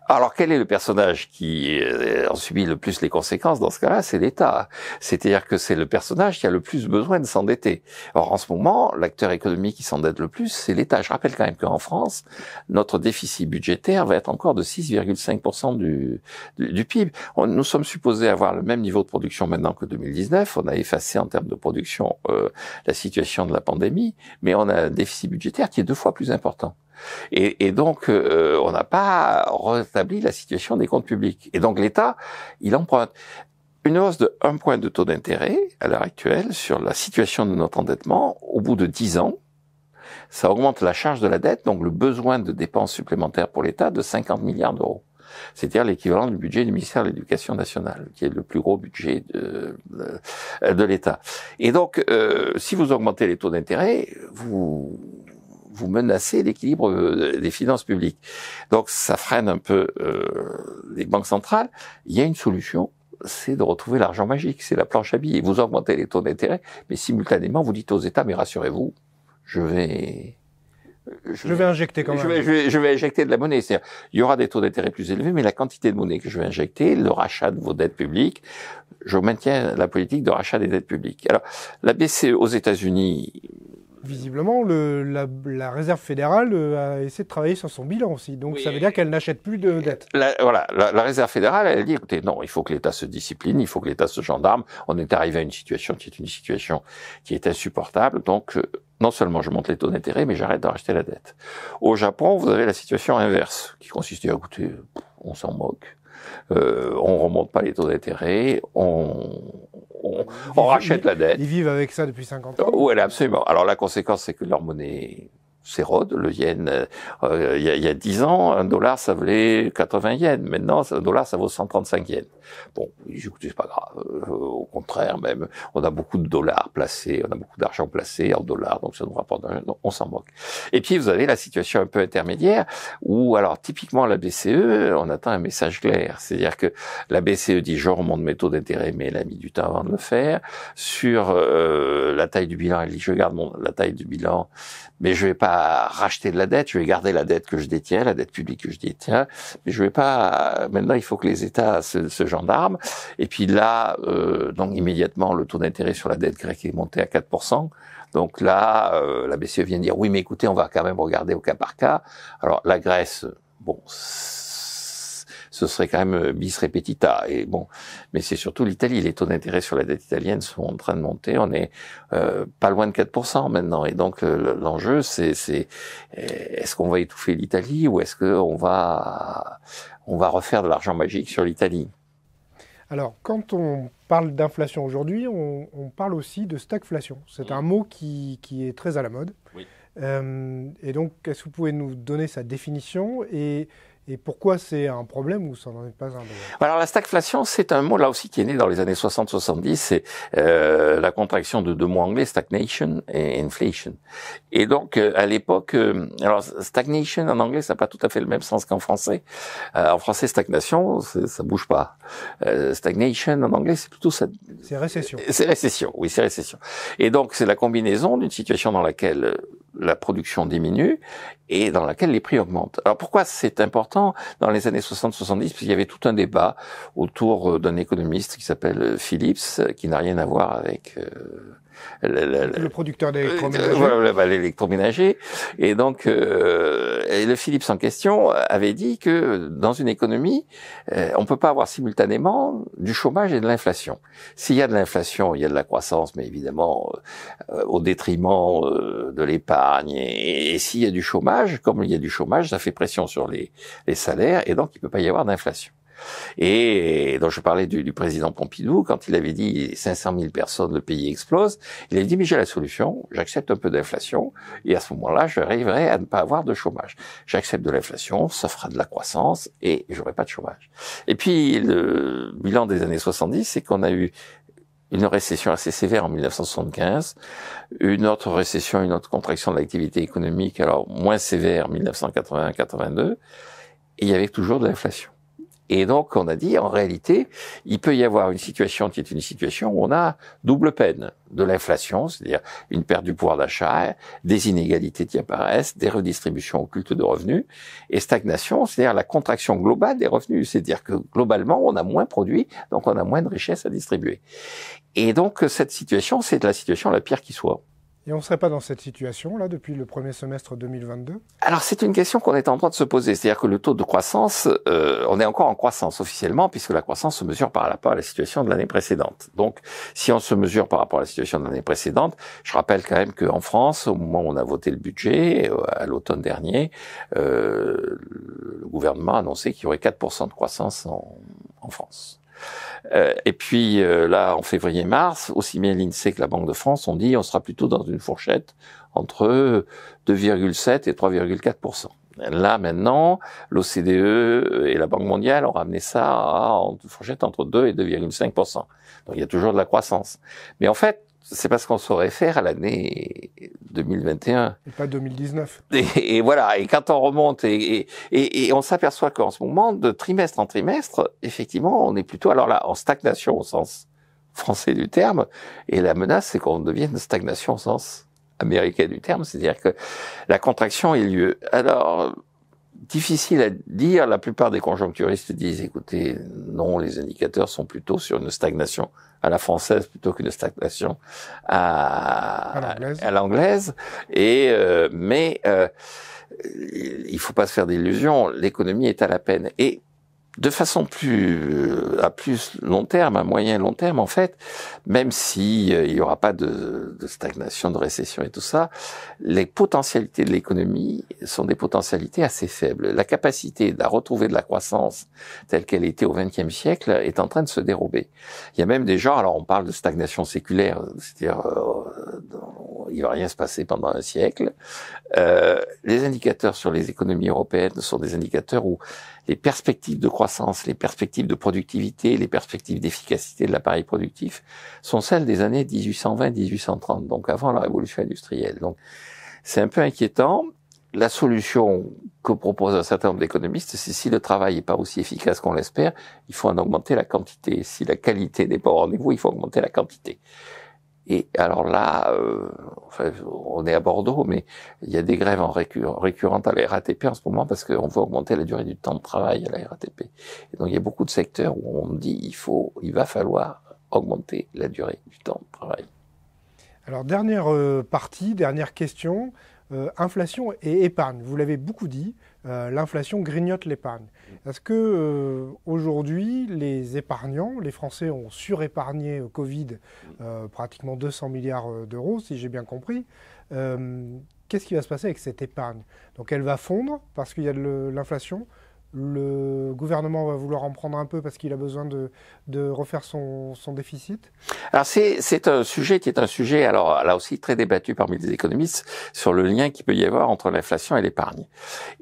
[SPEAKER 2] Alors quel est le personnage qui euh, en subit le plus les conséquences dans ce cas-là, c'est l'État. C'est-à-dire que c'est le personnage qui a le plus besoin de s'endetter. Or, en ce moment, l'acteur économique qui s'endette le plus, c'est l'État. Je rappelle quand même qu'en France, notre déficit budgétaire va être encore de 6,5% du, du, PIB. nous sommes supposés avoir le même niveau de production maintenant que 2019. On a effacé en termes de production euh, la situation de la pandémie, mais on a un déficit budgétaire qui est deux fois plus important. Et, et donc, euh, on n'a pas rétabli la situation des comptes publics. Et donc, l'État, il emprunte. Une hausse de 1 point de taux d'intérêt à l'heure actuelle sur la situation de notre endettement, au bout de 10 ans, ça augmente la charge de la dette, donc le besoin de dépenses supplémentaires pour l'État de 50 milliards d'euros. C'est-à-dire l'équivalent du budget du ministère de l'Éducation nationale, qui est le plus gros budget de, de, l'État. Et donc, euh, si vous augmentez les taux d'intérêt, vous vous menacez l'équilibre euh, des finances publiques. Donc ça freine un peu euh, les banques centrales. Il y a une solution, c'est de retrouver l'argent magique, c'est la planche à billets. Vous augmentez les taux d'intérêt, mais simultanément, vous dites aux États, mais rassurez-vous, je vais... Euh, je, vais,
[SPEAKER 1] injecter quand Je
[SPEAKER 2] vais, injecter de la monnaie. cest il y aura des taux d'intérêt plus élevés, mais la quantité de monnaie que je vais injecter, le rachat de vos dettes publiques, je maintiens la politique de rachat des dettes publiques. Alors, la BCE aux États-Unis,
[SPEAKER 1] visiblement, la, la, réserve fédérale euh, a essayé de travailler sur son bilan aussi. Donc ça veut dire qu'elle n'achète plus de dettes.
[SPEAKER 2] Euh, la, voilà, la, réserve fédérale, elle dit écoutez, non, il faut que l'État se discipline, il faut que l'État se gendarme. On est arrivé à une situation qui est une situation qui est insupportable. Donc euh, non seulement je monte les taux d'intérêt, mais j'arrête d'acheter la dette. Au Japon, vous avez la situation inverse, qui consiste à écoutez, on s'en moque. Euh, on remonte pas les taux d'intérêt, on, on, rachète la dette. Ils
[SPEAKER 1] vivent avec ça depuis 50
[SPEAKER 2] ans. Oui, absolument. Alors la conséquence, c'est que leur monnaie c'est Rhodes, le yen, euh, euh, il y, a, y, 10 ans, un dollar, ça valait 80 yens. Maintenant, un dollar, ça vaut 135 yens. Bon, c'est pas grave. Euh, au contraire, même, on a beaucoup de dollars placés, on a beaucoup d'argent placé en dollars, donc ça nous rapporte un... on s'en moque. Et puis, vous avez la situation un peu intermédiaire, où, alors, typiquement, la BCE, on attend un message clair. C'est-à-dire que la BCE dit, je monte mes taux d'intérêt, mais elle a mis du temps avant de le faire. Sur la taille du bilan, elle dit, je garde mon, la taille du bilan, mais je vais pas racheter de la dette, je vais garder la dette que je détiens, la dette publique que je détiens, mais je vais pas. Maintenant, il faut que les États se, se gendarment. Et puis là, euh, donc immédiatement, le taux d'intérêt sur la dette grecque est monté à 4%. Donc là, euh, la BCE vient dire oui, mais écoutez, on va quand même regarder au cas par cas. Alors la Grèce, bon ce serait quand même euh, bis repetita. Et bon, mais c'est surtout l'Italie. Les taux d'intérêt sur la dette italienne sont en train de monter. On est euh, pas loin de 4% maintenant. Et donc l'enjeu, c'est est, eh, ce qu'on va étouffer l'Italie ou est-ce qu'on va on va refaire de l'argent magique sur l'Italie
[SPEAKER 1] Alors, quand on parle d'inflation aujourd'hui, on, parle aussi de stagflation. C'est un mot qui, qui, est très à la mode. Euh, et donc, est-ce que vous pouvez nous donner sa définition et et pourquoi c'est un problème ou ça n'en est pas un
[SPEAKER 2] Alors la stagflation, c'est un mot là aussi qui est né dans les années 60-70, c'est euh, la contraction de deux mots anglais, stagnation et inflation. Et donc euh, à l'époque, euh, alors stagnation en anglais, ça n'a pas tout à fait le même sens qu'en français. Euh, en français, stagnation, ça bouge pas. stagnation en anglais, c'est plutôt ça.
[SPEAKER 1] C'est récession. C'est
[SPEAKER 2] récession, oui, c'est récession. Et donc c'est la combinaison d'une situation dans laquelle la production diminue et dans laquelle les prix augmentent. Alors pourquoi c'est important Dans les années 60-70, parce qu'il y avait tout un débat autour euh, d'un économiste qui s'appelle euh, Phillips, euh, qui n'a rien à voir avec le,
[SPEAKER 1] producteur d'électroménager. Euh, voilà,
[SPEAKER 2] bah, l'électroménager. Et donc, euh, le Philips en question avait dit que dans une économie, euh, on peut pas avoir simultanément du chômage et de l'inflation. S'il y a de l'inflation, il y a de la croissance, mais évidemment au détriment de l'épargne. Et, s'il y a du chômage, comme il y a du chômage, ça fait pression sur les, les salaires, et donc il peut pas y avoir d'inflation. Et donc je parlais du, du, président Pompidou, quand il avait dit 500 000 personnes, le pays explose, il avait dit, mais j'ai la solution, j'accepte un peu d'inflation, et à ce moment-là, j'arriverai à ne pas avoir de chômage. J'accepte de l'inflation, ça fera de la croissance, et j'aurai pas de chômage. Et puis, le bilan des années 70, c'est qu'on a eu une récession assez sévère en 1975, une autre récession, une autre contraction de l'activité économique, alors moins sévère en 1980-82, et il y avait toujours de l'inflation. Et donc, on a dit, en réalité, il peut y avoir une situation qui est une situation où on a double peine de l'inflation, c'est-à-dire une perte du pouvoir d'achat, des inégalités qui apparaissent, des redistributions occultes de revenus, et stagnation, c'est-à-dire la contraction globale des revenus, c'est-à-dire que globalement, on a moins produit, donc on a moins de richesses à distribuer. Et donc, cette situation, c'est la situation la pire qui soit.
[SPEAKER 1] Et on ne serait pas dans cette situation, là, depuis le premier semestre 2022
[SPEAKER 2] Alors, c'est une question qu'on est en train de se poser. C'est-à-dire que le taux de croissance, euh, on est encore en croissance officiellement, puisque la croissance se mesure par rapport à la situation de l'année précédente. Donc, si on se mesure par rapport à la situation de l'année précédente, je rappelle quand même qu'en France, au moment où on a voté le budget, euh, à l'automne dernier, euh, le gouvernement a annoncé qu'il y aurait 4% de croissance en, en France. Euh, et puis euh, là, en février-mars, aussi bien l'INSEE que la Banque de France ont dit on sera plutôt dans une fourchette entre 2,7 et 3,4 Là maintenant, l'OCDE et la Banque mondiale ont ramené ça à une fourchette entre 2 et 2,5 Donc il y a toujours de la croissance. Mais en fait, c'est pas ce qu'on saurait faire à l'année 2021.
[SPEAKER 1] Et pas 2019.
[SPEAKER 2] Et, et, voilà, et quand on remonte, et, et on s'aperçoit qu'en ce moment, de trimestre en trimestre, effectivement, on est plutôt, alors là, en stagnation au sens français du terme, et la menace, c'est qu'on devienne stagnation au sens américain du terme, c'est-à-dire que la contraction ait lieu. Alors, difficile à dire. La plupart des conjoncturistes disent, écoutez, non, les indicateurs sont plutôt sur une stagnation à la française plutôt qu'une stagnation à, à l'anglaise. Et euh, mais euh, il faut pas se faire d'illusions. L'économie est à la peine. Et de façon plus à plus long terme, à moyen long terme, en fait, même s'il euh, n'y aura pas de, stagnation, de récession et tout ça, les potentialités de l'économie sont des potentialités assez faibles. La capacité à retrouver de la croissance telle qu'elle était au XXe siècle est en train de se dérober. Il y a même des gens, alors on parle de stagnation séculaire, c'est-à-dire euh, il va rien se passer pendant un siècle. Euh, les indicateurs sur les économies européennes sont des indicateurs où les perspectives de croissance, les perspectives de productivité, les perspectives d'efficacité de l'appareil productif sont celles des années 1820-1830, donc avant la révolution industrielle. Donc c'est un peu inquiétant. La solution que propose un certain nombre d'économistes, c'est si le travail n'est pas aussi efficace qu'on l'espère, il faut en augmenter la quantité. Si la qualité n'est pas au rendez-vous, il faut augmenter la quantité. Et alors là, euh, on est à Bordeaux, mais il y a des grèves en récurrentes à la RATP en ce moment parce qu'on veut augmenter la durée du temps de travail à la RATP. donc il y a beaucoup de secteurs où on dit il faut, il va falloir augmenter la durée du temps de travail.
[SPEAKER 1] Alors dernière euh, partie, dernière question, euh, inflation et épargne. Vous l'avez beaucoup dit, euh, l'inflation grignote l'épargne. Est-ce que euh, aujourd'hui, les épargnants, les Français ont surépargné au Covid euh, pratiquement 200 milliards d'euros, si j'ai bien compris Qu'est-ce qui va se passer avec cette épargne Donc elle va fondre parce qu'il y a de l'inflation le gouvernement va vouloir en prendre un peu parce qu'il a besoin de, de refaire son, son, déficit
[SPEAKER 2] Alors c'est un sujet qui est un sujet, alors là aussi très débattu parmi les économistes, sur le lien qu'il peut y avoir entre l'inflation et l'épargne.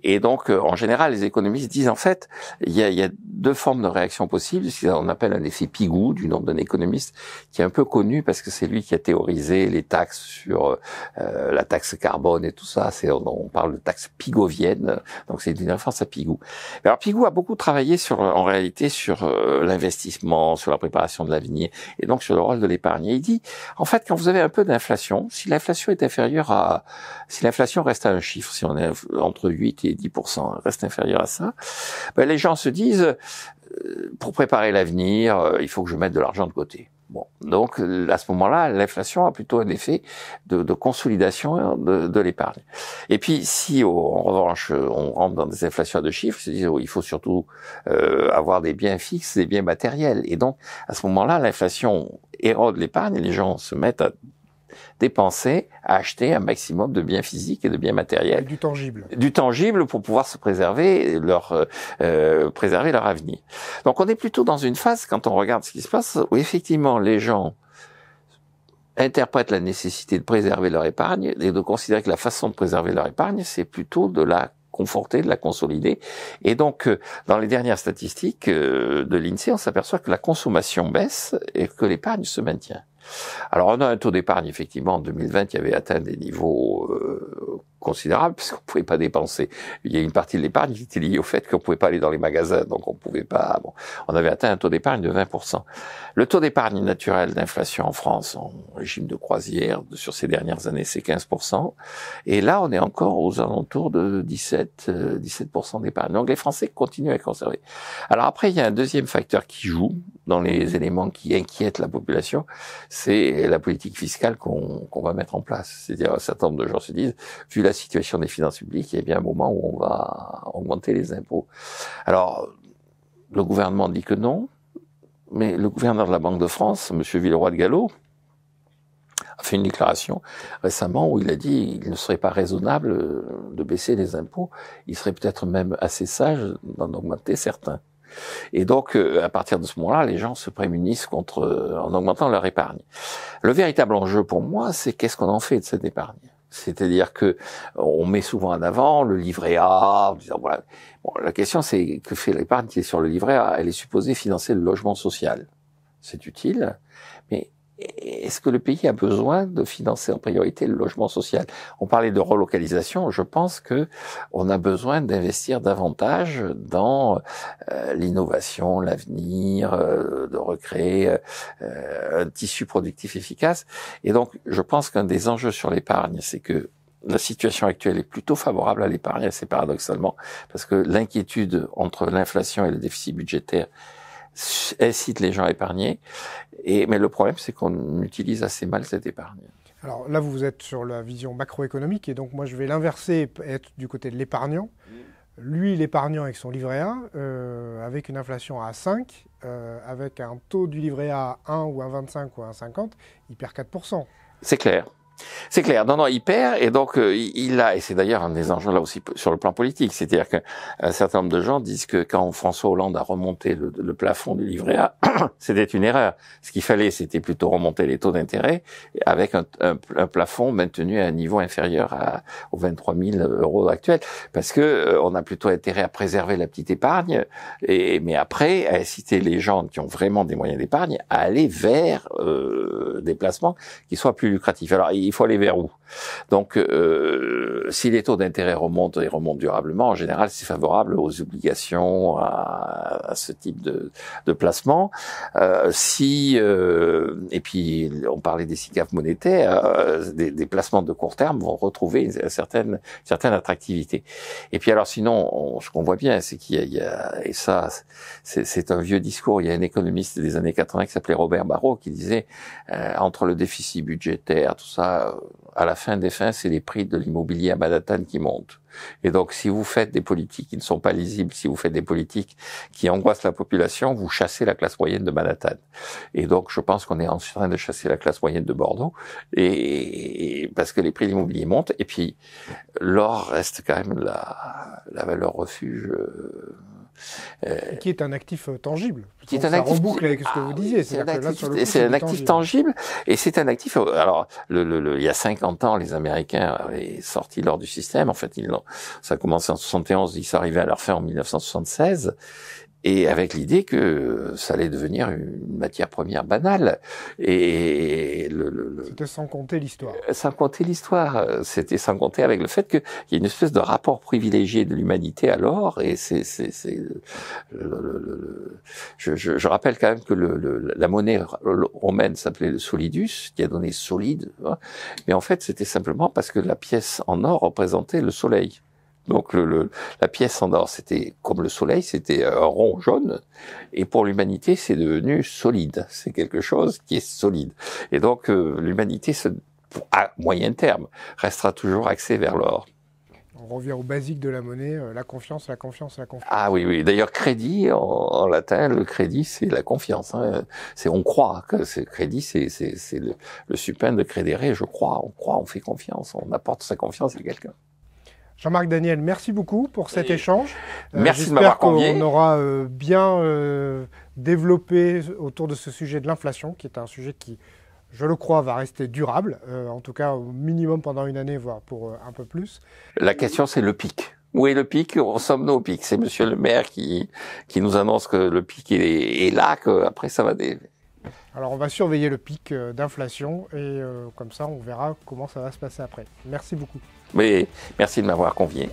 [SPEAKER 2] Et donc euh, en général, les économistes disent en fait, il y a, y a deux formes de réaction possibles, ce qu'on appelle un effet Pigou, du nom d'un économiste, qui est un peu connu parce que c'est lui qui a théorisé les taxes sur euh, la taxe carbone et tout ça, on, on parle de taxe pigovienne, donc c'est une référence à Pigou. Alors Pigou a beaucoup travaillé sur, euh, en réalité, sur euh, l'investissement, sur la préparation de l'avenir, et donc sur le rôle de l'épargne. Il dit, en fait, quand vous avez un peu d'inflation, si l'inflation est inférieure à, si l'inflation reste à un chiffre, si on est entre 8 et 10 reste inférieure à ça, ben, les gens se disent, euh, pour préparer l'avenir, il faut que je mette de l'argent de côté donc à ce moment-là, l'inflation a plutôt un effet de, consolidation de, l'épargne. Et puis, si en revanche on rentre dans des inflations de deux chiffres, -à dire oh, il faut surtout euh, avoir des biens fixes, des biens matériels. Et donc, à ce moment-là, l'inflation érode l'épargne et les gens se mettent à dépenser à acheter un maximum de biens physiques et de biens matériels. du tangible. Du tangible pour pouvoir se préserver leur euh, euh, préserver leur avenir. Donc on est plutôt dans une phase quand on regarde ce qui se passe où effectivement les gens interprètent la nécessité de préserver leur épargne et de considérer que la façon de préserver leur épargne, c'est plutôt de la conforter, de la consolider. Et donc, euh, dans les dernières statistiques de l'INSEE, on s'aperçoit que la consommation baisse et que l'épargne se maintient. Alors on a un taux d'épargne, effectivement, en 2020 qui avait atteint des niveaux euh, considérable parce qu'on ne pouvait pas dépenser. Il y a une partie de l'épargne qui était liée au fait qu'on ne pouvait pas aller dans les magasins, donc on pouvait pas. Bon, on avait atteint un taux d'épargne de 20%. Le taux d'épargne naturel d'inflation en France en régime de croisière sur ces dernières années, c'est 15%. Et là, on est encore aux alentours de 17, 17% euh, d'épargne. Donc les Français continuent à conserver. Alors après, il y a un deuxième facteur qui joue dans les éléments qui inquiètent la population, c'est la politique fiscale qu'on va mettre en place. C'est-à-dire, un certain nombre de gens se disent, vu la la situation des finances publiques, il y a bien un moment où on va augmenter les impôts. Alors, le gouvernement dit que non, mais le gouverneur de la Banque de France, M. Villeroy de Gallo, a fait une déclaration récemment où il a dit qu'il ne serait pas raisonnable de baisser les impôts, il serait peut-être même assez sage d'en augmenter certains. Et donc, euh, à partir de ce moment-là, les gens se prémunissent contre, euh, en augmentant leur épargne. Le véritable enjeu pour moi, c'est qu'est-ce qu'on en fait de cette épargne c'est-à-dire que euh, on met souvent en avant le livret A, en disant, voilà. Bon, la question c'est que fait l'épargne qui est sur le livret A Elle est supposée financer le logement social. C'est utile, mais est-ce que le pays a besoin de financer en priorité le logement social On parlait de relocalisation. Je pense que on a besoin d'investir davantage dans euh, l'innovation, l'avenir, euh, de recréer euh, un tissu productif efficace. Et donc, je pense qu'un des enjeux sur l'épargne, c'est que la situation actuelle est plutôt favorable à l'épargne, assez paradoxalement, parce que l'inquiétude entre l'inflation et le déficit budgétaire incite les gens à épargner. Et, mais le problème, c'est qu'on utilise assez mal cette épargne.
[SPEAKER 1] Alors là, vous êtes sur la vision macroéconomique, et donc moi, je vais l'inverser être du côté de l'épargnant. Mm. Lui, l'épargnant avec son livret A, euh, avec une inflation à 5, euh, avec un taux du livret A à 1 ou à 25 ou à 50 il perd 4%.
[SPEAKER 2] C'est clair. C'est clair. Non, non, il perd et donc euh, il a, et c'est d'ailleurs un des enjeux là aussi sur le plan politique, c'est-à-dire qu'un certain nombre de gens disent que quand François Hollande a remonté le, plafond du livret A, c'était une erreur. Ce qu'il fallait, c'était plutôt remonter les taux d'intérêt avec un, un, plafond maintenu à un niveau inférieur à, aux 23 000 euros actuels, parce que euh, on a plutôt intérêt à préserver la petite épargne, et, mais après à inciter les gens qui ont vraiment des moyens d'épargne à aller vers euh, des placements qui soient plus lucratifs. Alors il il faut aller vers où Donc, euh, si les taux d'intérêt remontent et remontent durablement, en général, c'est favorable aux obligations, à, à ce type de, de placement. Euh, si, euh, et puis, on parlait des SICAF monétaires, euh, des, des, placements de court terme vont retrouver une, certaine, certaine attractivité. Et puis, alors, sinon, ce qu'on voit bien, c'est qu'il y, y, a, et ça, c'est un vieux discours, il y a un économiste des années 80 qui s'appelait Robert Barrault qui disait, euh, entre le déficit budgétaire, tout ça, euh, à la fin des fins, c'est les prix de l'immobilier à Manhattan qui montent. Et donc, si vous faites des politiques qui ne sont pas lisibles, si vous faites des politiques qui angoissent la population, vous chassez la classe moyenne de Manhattan. Et donc, je pense qu'on est en train de chasser la classe moyenne de Bordeaux, et, parce que les prix de l'immobilier montent. Et puis, l'or reste quand même la, la valeur refuge. Euh, euh,
[SPEAKER 1] qui est un actif euh, tangible. Qui est un actif avec ce que ah vous disiez. C'est un, actif, c'est un actif tangible.
[SPEAKER 2] et c'est un actif. Euh, alors, le, le, il y a 50 ans, les Américains avaient sorti l'or du système. En fait, ils l'ont. Ça a commencé en 71. Ils sont à leur fin en 1976 et avec l'idée que ça allait devenir une matière première banale. Et le, c'était sans compter l'histoire. Euh, sans compter l'histoire, c'était sans compter avec le fait qu'il y a une espèce de rapport privilégié de l'humanité à l'or. Et c'est, c'est, c'est je, je, je, rappelle quand même que la monnaie romaine s'appelait le solidus, qui a donné solide. Hein. mais en fait, c'était simplement parce que la pièce en or représentait le soleil. Donc le, la pièce en or c'était comme le soleil, c'était un euh, rond jaune. Et pour l'humanité, c'est devenu solide. C'est quelque chose qui est solide. Et donc euh, l'humanité, à moyen terme, restera toujours axée vers l'or.
[SPEAKER 1] On revient au basique de la monnaie, euh, la confiance, la confiance, la confiance.
[SPEAKER 2] Ah oui, oui. D'ailleurs, crédit, en, latin, le crédit, c'est la confiance. Hein. C'est on croit. Que c'est, crédit, c'est, le, le supin de crédérer je crois. On croit, on fait confiance, on apporte sa confiance à quelqu'un.
[SPEAKER 1] Jean-Marc Daniel, merci beaucoup pour cet échange. Euh, merci de m'avoir convié. On aura euh, bien euh, développé autour de ce sujet de l'inflation, qui est un sujet qui, je le crois, va rester durable, en tout cas au minimum pendant une année, voire pour un peu plus.
[SPEAKER 2] La question, c'est le pic. Où est le pic On sommes nous au pic C'est Monsieur le maire qui, qui nous annonce que le pic est, là. là, qu'après ça va dé...
[SPEAKER 1] Alors on va surveiller le pic d'inflation et comme ça on verra comment ça va se passer après. Merci beaucoup.
[SPEAKER 2] Mais merci de m'avoir convié.